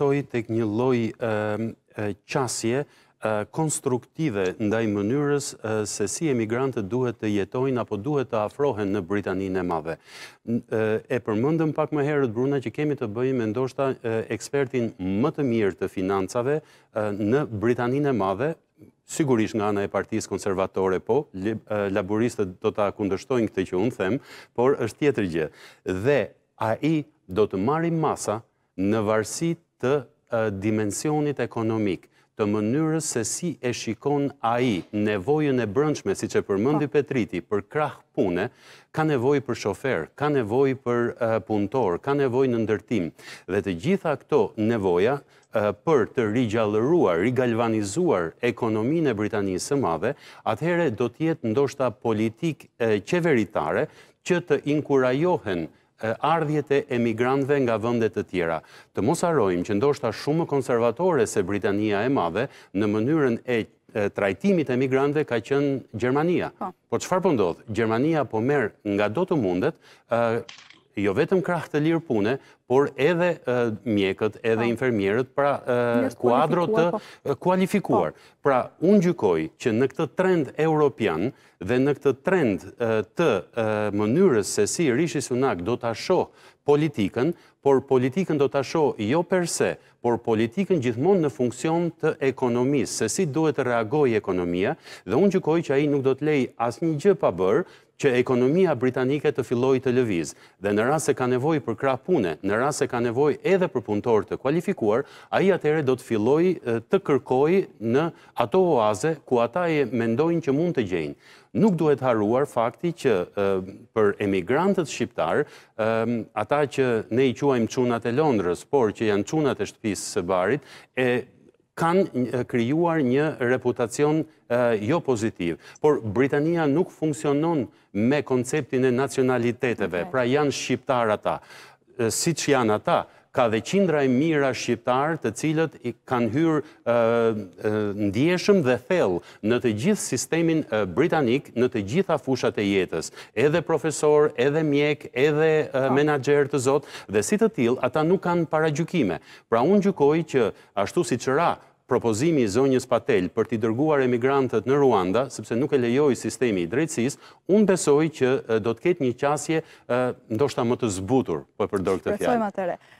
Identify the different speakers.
Speaker 1: besoj të një loj qasje konstruktive ndaj mënyrës se si emigrantët duhet të jetojnë apo duhet të afrohen në Britaninë e madhe. E përmëndëm pak më herët, Bruna, që kemi të bëjmë ndoshta ekspertin më të mirë të financave në Britaninë e madhe, sigurisht nga anë e partijës konservatore, po, laboristët do të akundështojnë këtë që unë them, por është tjetër gjë. Dhe a i do të marim masa në varsit të dimensionit ekonomik, të mënyrës se si e shikon aji nevojën e brëndshme, si që për mëndi po. Petriti, për krah pune, ka nevoj për shofer, ka nevoj për punëtor, ka nevoj në ndërtim. Dhe të gjitha këto nevoja për të rigjallëruar, rigalvanizuar ekonomin e Britanisë së madhe, atëhere do tjetë ndoshta politikë qeveritare që të inkurajohen nështë, ardhjet e emigrantve nga vëndet të tjera. Të mos arrojmë që ndoshta shumë konservatore se Britania e madhe në mënyrën e trajtimit e emigrantve ka qënë Gjermania. Po, qëfar po përndodhë? Po Gjermania po merë nga do të mundet jo vetëm krah të lirë pune, por edhe mjekët, edhe po. infermierët, pra kuadro të kualifikuar. Po. Po. Pra, unë gjykoj që në këtë trend europian dhe në këtë trend të mënyrës se si Rishi Sunak do të asho politikën, por politikën do të asho jo perse, por politikën gjithmon në funksion të ekonomisë, se si duhet të reagoj ekonomia, dhe unë gjykoj që aji nuk do të lej asë një gjë pa bërë, që ekonomia britanike të filloj të lëviz, dhe në rrasë e ka nevoj për kra pune, në rrasë e ka nevoj edhe për punëtor të kualifikuar, aji atere do të filloj të kërkoj në ato oaze ku ata e mendojnë që mund të gjenë nuk duhet haruar fakti që për emigrantët shqiptarë, ata që ne i quajmë qunat e Londrës, por që janë qunat e shtëpisë së barit, e kanë kryuar një reputacion jo pozitiv. Por Britania nuk funksionon me konceptin e nacionaliteteve, pra janë shqiptarë ata. Si që janë ata, ka dhe qindra e mira shqiptarë të cilët i kanë hyrë ndjeshëm dhe thellë në të gjithë sistemin britanik, në të gjitha fushat e jetës, edhe profesor, edhe mjek, edhe po. menager të zotë, dhe si të tilë, ata nuk kanë para gjukime. Pra unë gjukoj që ashtu si qëra, propozimi i zonjës patel për t'i dërguar emigrantët në Ruanda, sëpse nuk e lejoj sistemi i drejtsis, unë besoj që do t'ket një qasje ndoshta më të zbutur për për këtë fjallë.